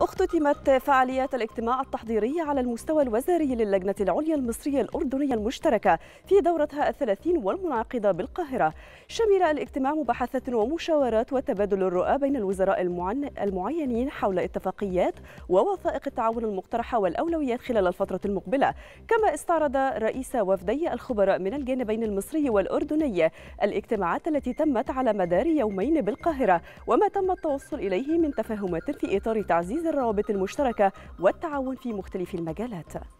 اختتمت فعاليات الاجتماع التحضيري على المستوى الوزاري للجنة العليا المصرية الأردنية المشتركة في دورتها الثلاثين والمنعقدة بالقاهرة شمل الاجتماع مباحثات ومشاورات وتبادل الرؤى بين الوزراء المعينين حول اتفاقيات ووثائق التعاون المقترحة والأولويات خلال الفترة المقبلة كما استعرض رئيس وفدي الخبراء من الجانبين المصري والأردني الاجتماعات التي تمت على مدار يومين بالقاهرة وما تم التوصل إليه من تفاهمات في إطار تعزيز الروابط المشتركة والتعاون في مختلف المجالات